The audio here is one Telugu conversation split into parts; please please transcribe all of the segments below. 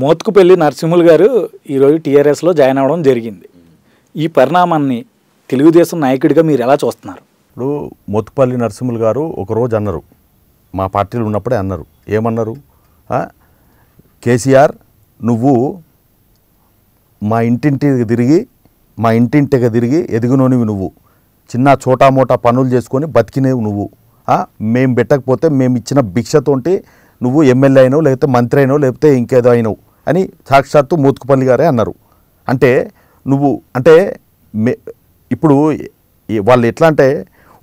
మోత్కుపల్లి నరసింహులు గారు ఈరోజు టీఆర్ఎస్లో జాయిన్ అవ్వడం జరిగింది ఈ పరిణామాన్ని తెలుగుదేశం నాయకుడిగా మీరు ఎలా చూస్తున్నారు ఇప్పుడు మోత్కుపల్లి నరసింహులు గారు ఒకరోజు అన్నారు మా పార్టీలు ఉన్నప్పుడే అన్నారు ఏమన్నారు కేసీఆర్ నువ్వు మా ఇంటింటికి తిరిగి మా ఇంటింటికి తిరిగి ఎదిగినోనివి నువ్వు చిన్న చోటా మోటా పనులు చేసుకొని బతికినవి నువ్వు మేము పెట్టకపోతే మేము ఇచ్చిన భిక్షతోటి నువ్వు ఎమ్మెల్యే అయినావు లేకపోతే మంత్రి అయినావు లేకపోతే ఇంకేదో అయినావు అని సాక్షాత్తు మూతుకుపల్లి గారే అన్నారు అంటే నువ్వు అంటే మే ఇప్పుడు వాళ్ళు ఎట్లా అంటే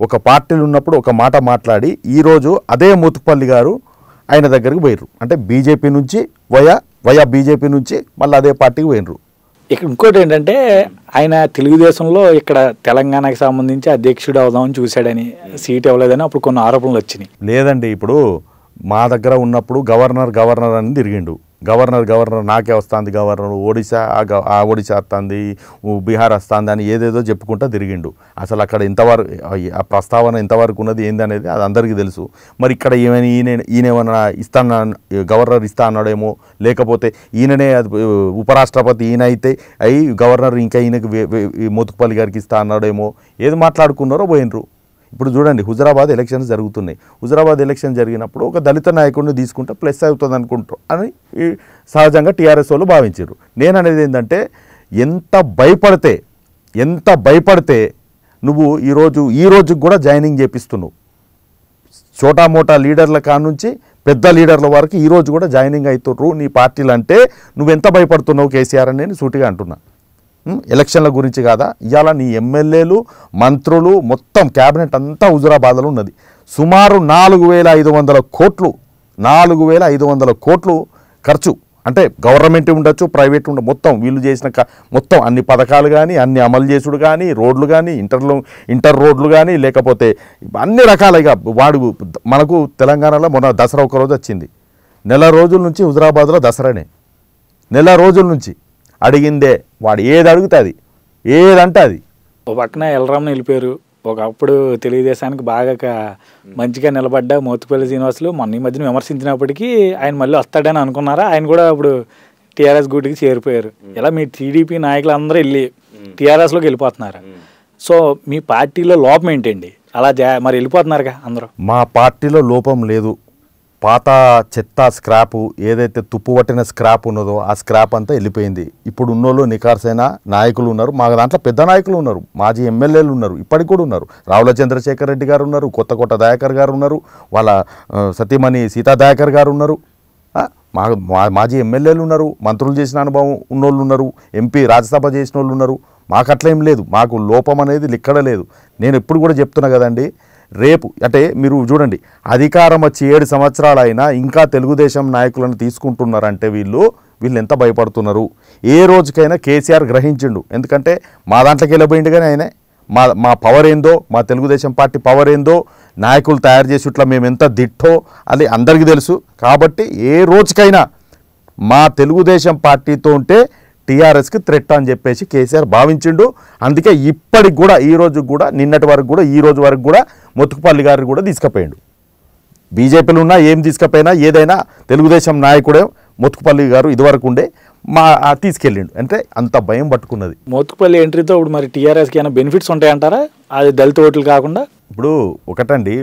ఒక పార్టీలు ఉన్నప్పుడు ఒక మాట మాట్లాడి ఈరోజు అదే మూతుకుపల్లి గారు ఆయన దగ్గరికి పోయినరు అంటే బీజేపీ నుంచి వయా వయా బీజేపీ నుంచి మళ్ళీ అదే పార్టీకి పోయినరు ఇక్కడ ఇంకోటి ఏంటంటే ఆయన తెలుగుదేశంలో ఇక్కడ తెలంగాణకి సంబంధించి అధ్యక్షుడు అవుదామని చూశాడని సీట్ ఇవ్వలేదని అప్పుడు కొన్ని ఆరోపణలు వచ్చినాయి లేదండి ఇప్పుడు మా దగ్గర ఉన్నప్పుడు గవర్నర్ గవర్నర్ అని తిరిగిండు గవర్నర్ గవర్నర్ నాకే వస్తుంది గవర్నర్ ఒడిశా ఆ ఒడిశా వస్తుంది బీహార్ వస్తుంది అని ఏదేదో చెప్పుకుంటా తిరిగిండు అసలు అక్కడ ఇంతవరకు ఆ ప్రస్తావన ఇంతవరకు ఉన్నది ఏంది అనేది అది అందరికీ తెలుసు మరి ఇక్కడ ఏమైనా ఈయన ఈయనేమన్నా ఇస్తాన గవర్నర్ ఇస్తా అన్నాడేమో లేకపోతే ఈయననే ఉపరాష్ట్రపతి ఈయన అయితే అయి గవర్నర్ ఇంకా ఈయనకి మోతుకుపల్లి గారికి ఇస్తా అన్నాడేమో ఏది మాట్లాడుకున్నారో పోయినరు ఇప్పుడు చూడండి హుజరాబాద్ ఎలక్షన్స్ జరుగుతున్నాయి హుజరాబాద్ ఎలక్షన్ జరిగినప్పుడు ఒక దళిత నాయకుడిని తీసుకుంటే ప్లస్ అవుతుంది అనుకుంటారు అని సహజంగా టీఆర్ఎస్ వాళ్ళు భావించారు నేను అనేది ఏంటంటే ఎంత భయపడితే ఎంత భయపడితే నువ్వు ఈరోజు ఈ రోజుకి కూడా జాయినింగ్ చేపిస్తున్నావు చోటా మోటా లీడర్ల కానుంచి పెద్ద లీడర్ల వరకు ఈరోజు కూడా జాయినింగ్ అవుతుర్రు నీ పార్టీలు అంటే నువ్వెంత భయపడుతున్నావు కేసీఆర్ అని నేను సూటిగా అంటున్నాను ఎలక్షన్ల గురించి కాదా ఇవాళ నీ ఎమ్మెల్యేలు మంత్రులు మొత్తం క్యాబినెట్ అంతా హుజురాబాద్లో ఉన్నది సుమారు నాలుగు వేల ఐదు వందల కోట్లు నాలుగు వేల ఐదు వందల కోట్లు ఖర్చు అంటే గవర్నమెంట్ ఉండొచ్చు ప్రైవేట్ ఉండ మొత్తం వీళ్ళు చేసిన మొత్తం అన్ని పథకాలు కానీ అన్ని అమలు చేసుడు కానీ రోడ్లు కానీ ఇంటర్లో ఇంటర్ రోడ్లు కానీ లేకపోతే అన్ని రకాలుగా వాడు మనకు తెలంగాణలో మొన్న దసరా ఒక రోజు వచ్చింది నెల రోజుల నుంచి హుజరాబాద్లో దసరానే నెల రోజుల నుంచి అడిగిందే వాడు ఏది అడుగుతుంది ఏదంటే అది ఒక పక్కన ఎలరామ్ని వెళ్ళిపోయారు ఒకప్పుడు తెలుగుదేశానికి బాగా మంచిగా నిలబడ్డ మోతుపల్లి శ్రీనివాసులు మొన్న ఈ మధ్యన విమర్శించినప్పటికీ ఆయన మళ్ళీ వస్తాడని అనుకున్నారా ఆయన కూడా ఇప్పుడు టీఆర్ఎస్ గూటికి చేరిపోయారు ఇలా మీ టీడీపీ నాయకులు అందరూ వెళ్ళి టీఆర్ఎస్లోకి వెళ్ళిపోతున్నారు సో మీ పార్టీలో లోపం ఏంటండి అలా మరి వెళ్ళిపోతున్నారుగా అందరూ మా పార్టీలో లోపం లేదు పాత చెత్త స్క్రాప్ ఏదైతే తుప్పుబట్టిన స్క్రాప్ ఉన్నదో ఆ స్క్రాప్ అంతా వెళ్ళిపోయింది ఇప్పుడు ఉన్నోళ్ళు నికార్సైన నాయకులు ఉన్నారు మా దాంట్లో పెద్ద నాయకులు ఉన్నారు మాజీ ఎమ్మెల్యేలు ఉన్నారు ఇప్పటికి కూడా ఉన్నారు రావుల చంద్రశేఖర్ రెడ్డి గారు ఉన్నారు కొత్త కొత్త దయాకర్ గారు ఉన్నారు వాళ్ళ సతీమణి సీతా దయాకర్ గారు ఉన్నారు మా మాజీ ఎమ్మెల్యేలు ఉన్నారు మంత్రులు చేసిన అనుభవం ఉన్నోళ్ళు ఉన్నారు ఎంపీ రాజ్యసభ చేసిన వాళ్ళు ఉన్నారు మాకు అట్లా ఏం లేదు మాకు లోపం అనేది లిక్కడ లేదు నేను ఎప్పుడు కూడా చెప్తున్నా కదండి రేపు అంటే మీరు చూడండి అధికారం వచ్చి ఏడు సంవత్సరాలైనా ఇంకా తెలుగుదేశం నాయకులను తీసుకుంటున్నారంటే వీళ్ళు వీళ్ళు ఎంత భయపడుతున్నారు ఏ రోజుకైనా కేసీఆర్ గ్రహించిండు ఎందుకంటే మా దాంట్లోకి వెళ్ళబోయిండు కానీ ఆయనే మా మా పవర్ ఏందో మా తెలుగుదేశం పార్టీ పవర్ ఏందో నాయకులు తయారు ఇట్లా మేము ఎంత దిట్టో అది అందరికీ తెలుసు కాబట్టి ఏ రోజుకైనా మా తెలుగుదేశం పార్టీతో ఉంటే టీఆర్ఎస్కి థ్రెట్ అని చెప్పేసి కేసీఆర్ భావించిండు అందుకే ఇప్పటికి కూడా ఈ కూడా నిన్నటి వరకు కూడా ఈ రోజు వరకు కూడా మొత్తుకుపల్లి గారు కూడా తీసుకుపోయిండు బీజేపీలు ఉన్నా ఏం తీసుకపోయినా ఏదైనా తెలుగుదేశం నాయకుడే మొత్తుకుపల్లి గారు ఇదివరకు ఉండే మా తీసుకెళ్ళిండు అంటే అంత భయం పట్టుకున్నది మోత్కుపల్లి ఎంట్రీతో ఇప్పుడు మరి టీఆర్ఎస్కి ఏమైనా బెనిఫిట్స్ ఉంటాయంటారా అది దళిత ఓట్లు కాకుండా ఇప్పుడు ఒకటండి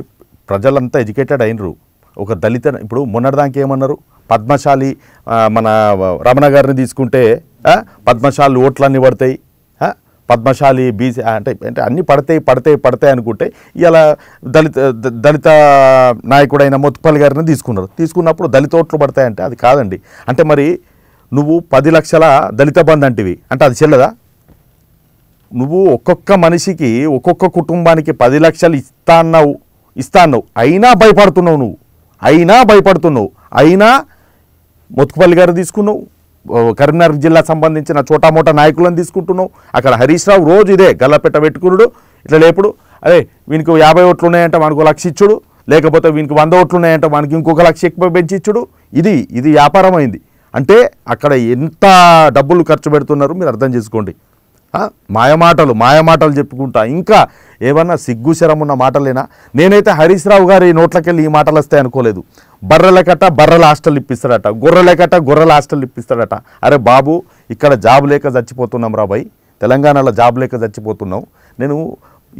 ప్రజలంతా ఎడ్యుకేటెడ్ అయినరు ఒక దళిత ఇప్పుడు మొన్నటిదానికి ఏమన్నారు పద్మశాలి మన రమణ గారిని తీసుకుంటే పద్మశాలు ఓట్లన్నీ పడతాయి పద్మశాలి బీసీ అంటే అంటే అన్నీ పడతాయి పడతాయి పడతాయి అనుకుంటే ఇలా దళిత దళిత నాయకుడైన మొత్తుపల్లి గారిని తీసుకున్నారు తీసుకున్నప్పుడు దళిత ఓట్లు పడతాయంటే అది కాదండి అంటే మరి నువ్వు పది లక్షల దళిత బంధు అంటివి అంటే అది చెల్లదా నువ్వు ఒక్కొక్క మనిషికి ఒక్కొక్క కుటుంబానికి పది లక్షలు ఇస్తా అన్నావు ఇస్తా అన్నావు అయినా భయపడుతున్నావు నువ్వు అయినా భయపడుతున్నావు అయినా మొత్తుపల్లి గారు తీసుకున్నావు కరీంనగర్ జిల్లా సంబంధించిన చోటామోటా నాయకులను తీసుకుంటున్నావు అక్కడ హరీష్ రావు రోజు ఇదే గల్లపెట్ట పెట్టుకున్నాడు ఇట్లా లేపుడు అదే వీనికి యాభై ఓట్లు ఉన్నాయంటే మనకు లక్ష ఇచ్చుడు లేకపోతే వీనికి వంద ఓట్లు ఉన్నాయంటే మనకి ఇంకొక లక్ష ఎక్కువ పెంచి ఇచ్చుడు ఇది ఇది వ్యాపారం అయింది అంటే అక్కడ ఎంత డబ్బులు ఖర్చు పెడుతున్నారు మీరు అర్థం చేసుకోండి మాయమాటలు మాయమాటలు చెప్పుకుంటా ఇంకా ఏమన్నా ఉన్న మాటలేనా నేనైతే హరీష్ రావు గారి నోట్లకెళ్ళి ఈ మాటలు వస్తాయి అనుకోలేదు కట్ట బర్రెల హాస్టల్ ఇప్పిస్తాడట కట్ట గొర్రెల హాస్టల్ ఇప్పిస్తాడట అరే బాబు ఇక్కడ జాబ్ లేక చచ్చిపోతున్నాం రాబాయ్ తెలంగాణలో జాబ్ లేక చచ్చిపోతున్నావు నేను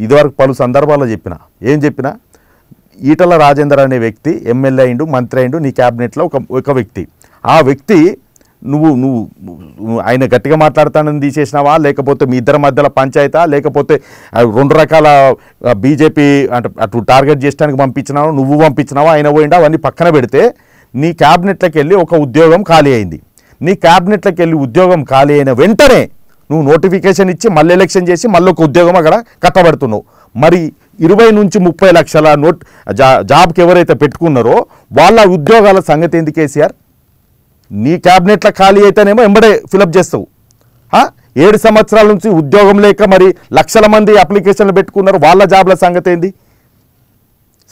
ఇదివరకు పలు సందర్భాల్లో చెప్పిన ఏం చెప్పినా ఈటల రాజేందర్ అనే వ్యక్తి ఎమ్మెల్యే అయిండు మంత్రి అయిండు నీ క్యాబినెట్లో ఒక ఒక వ్యక్తి ఆ వ్యక్తి నువ్వు నువ్వు ఆయన గట్టిగా మాట్లాడతానని తీసేసినావా లేకపోతే మీ ఇద్దరి మధ్యలో పంచాయతా లేకపోతే రెండు రకాల బీజేపీ అంటే అటు టార్గెట్ చేయడానికి పంపించినావు నువ్వు పంపించినావా ఆయన పోయిండా అవన్నీ పక్కన పెడితే నీ క్యాబినెట్లకు వెళ్ళి ఒక ఉద్యోగం ఖాళీ అయింది నీ క్యాబినెట్లకు వెళ్ళి ఉద్యోగం ఖాళీ అయిన వెంటనే నువ్వు నోటిఫికేషన్ ఇచ్చి మళ్ళీ ఎలక్షన్ చేసి మళ్ళీ ఒక ఉద్యోగం అక్కడ కట్టబడుతున్నావు మరి ఇరవై నుంచి ముప్పై లక్షల నోట్ జా జాబ్కి ఎవరైతే పెట్టుకున్నారో వాళ్ళ ఉద్యోగాల సంగతి ఎందుకు కేసీఆర్ నీ క్యాబినెట్ల ఖాళీ అయితేనేమో ఎంబడే ఫిలప్ చేస్తావు ఏడు సంవత్సరాల నుంచి ఉద్యోగం లేక మరి లక్షల మంది అప్లికేషన్లు పెట్టుకున్నారు వాళ్ళ జాబుల సంగతి ఏంది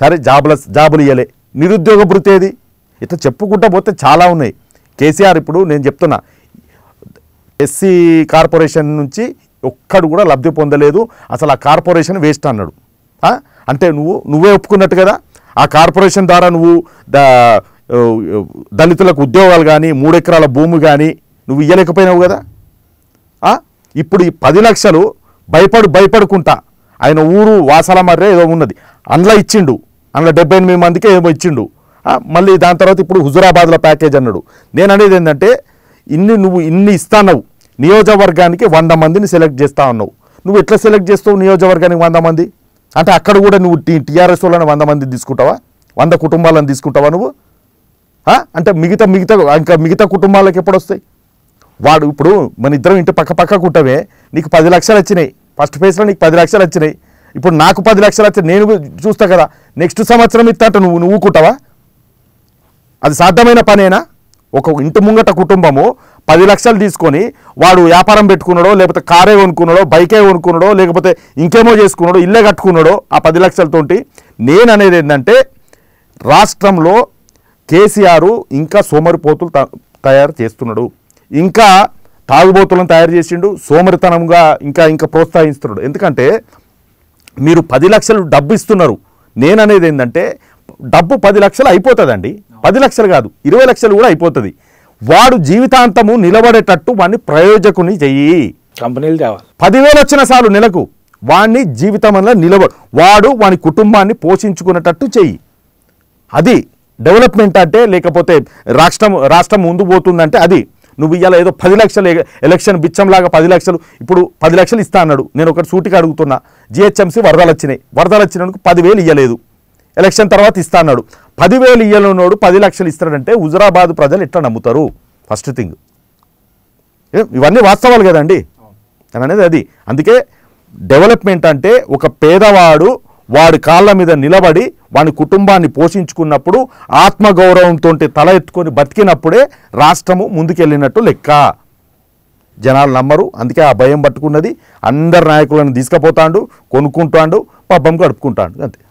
సరే జాబుల జాబులు ఇవ్వలే నిరుద్యోగ భృతి ఏది ఇట్లా చెప్పుకుంటా పోతే చాలా ఉన్నాయి కేసీఆర్ ఇప్పుడు నేను చెప్తున్నా ఎస్సీ కార్పొరేషన్ నుంచి ఒక్కడు కూడా లబ్ధి పొందలేదు అసలు ఆ కార్పొరేషన్ వేస్ట్ అన్నాడు అంటే నువ్వు నువ్వే ఒప్పుకున్నట్టు కదా ఆ కార్పొరేషన్ ద్వారా నువ్వు దళితులకు ఉద్యోగాలు కానీ మూడెకరాల భూమి కానీ నువ్వు ఇయ్యలేకపోయినావు కదా ఇప్పుడు ఈ పది లక్షలు భయపడు భయపడుకుంటా ఆయన ఊరు వాసలమర్రే ఏదో ఉన్నది అందులో ఇచ్చిండు అందులో డెబ్బై ఎనిమిది మందికి ఏమో ఇచ్చిండు మళ్ళీ దాని తర్వాత ఇప్పుడు హుజురాబాద్లో ప్యాకేజ్ అన్నాడు నేను అనేది ఏంటంటే ఇన్ని నువ్వు ఇన్ని ఇస్తానవు నియోజకవర్గానికి వంద మందిని సెలెక్ట్ చేస్తా ఉన్నావు నువ్వు ఎట్లా సెలెక్ట్ చేస్తావు నియోజకవర్గానికి వంద మంది అంటే అక్కడ కూడా నువ్వు టీ టీఆర్ఎస్ వాళ్ళని వంద మంది తీసుకుంటావా వంద కుటుంబాలను తీసుకుంటావా నువ్వు అంటే మిగతా మిగతా ఇంకా మిగతా కుటుంబాలకు ఎప్పుడు వస్తాయి వాడు ఇప్పుడు మన ఇద్దరం ఇంటి పక్క పక్క కుట్టమే నీకు పది లక్షలు వచ్చినాయి ఫస్ట్ ఫేజ్లో నీకు పది లక్షలు వచ్చినాయి ఇప్పుడు నాకు పది లక్షలు వచ్చినాయి నేను చూస్తా కదా నెక్స్ట్ సంవత్సరం ఇస్తాట నువ్వు నువ్వు కుట్టవా అది సాధ్యమైన పనేనా ఒక ఇంటి ముంగట కుటుంబము పది లక్షలు తీసుకొని వాడు వ్యాపారం పెట్టుకున్నాడో లేకపోతే కారే కొనుక్కున్నాడో బైకే కొనుక్కున్నాడో లేకపోతే ఇంకేమో చేసుకున్నాడో ఇల్లే కట్టుకున్నాడో ఆ పది లక్షలతోటి నేను అనేది ఏంటంటే రాష్ట్రంలో కేసీఆర్ ఇంకా సోమరిపోతులు తయారు చేస్తున్నాడు ఇంకా తాగుబోతులను తయారు చేసిండు సోమరితనంగా ఇంకా ఇంకా ప్రోత్సహిస్తున్నాడు ఎందుకంటే మీరు పది లక్షలు డబ్బు ఇస్తున్నారు నేననేది ఏంటంటే డబ్బు పది లక్షలు అయిపోతుందండి పది లక్షలు కాదు ఇరవై లక్షలు కూడా అయిపోతుంది వాడు జీవితాంతము నిలబడేటట్టు వాడిని ప్రయోజకుని చెయ్యి కంపెనీలు తేవాలి పదివేలు వచ్చిన సార్లు నెలకు వాడిని జీవితంలో నిలబడు వాడు వాని కుటుంబాన్ని పోషించుకునేటట్టు చెయ్యి అది డెవలప్మెంట్ అంటే లేకపోతే రాష్ట్రం రాష్ట్రం ముందు పోతుందంటే అది నువ్వు ఇవాళ ఏదో పది లక్షలు ఎలక్షన్ బిచ్చంలాగా పది లక్షలు ఇప్పుడు పది లక్షలు ఇస్తా అన్నాడు నేను ఒకటి సూటికి అడుగుతున్నా జిహెచ్ఎంసీ వరదలు వచ్చినాయి వరదలు వచ్చినందుకు పదివేలు ఇవ్వలేదు ఎలక్షన్ తర్వాత ఇస్తా అన్నాడు పదివేలు ఇయ్యలోనోడు పది లక్షలు ఇస్తాడంటే హుజరాబాద్ ప్రజలు ఎట్లా నమ్ముతారు ఫస్ట్ థింగ్ ఇవన్నీ వాస్తవాలు కదండి అనేది అది అందుకే డెవలప్మెంట్ అంటే ఒక పేదవాడు వాడి కాళ్ళ మీద నిలబడి వాని కుటుంబాన్ని పోషించుకున్నప్పుడు ఆత్మగౌరవంతో తల ఎత్తుకొని బతికినప్పుడే రాష్ట్రము ముందుకెళ్ళినట్టు లెక్క జనాలు నమ్మరు అందుకే ఆ భయం పట్టుకున్నది అందరు నాయకులను తీసుకుపోతాడు కొనుక్కుంటాడు పబ్బం గడుపుకుంటాడు అంతే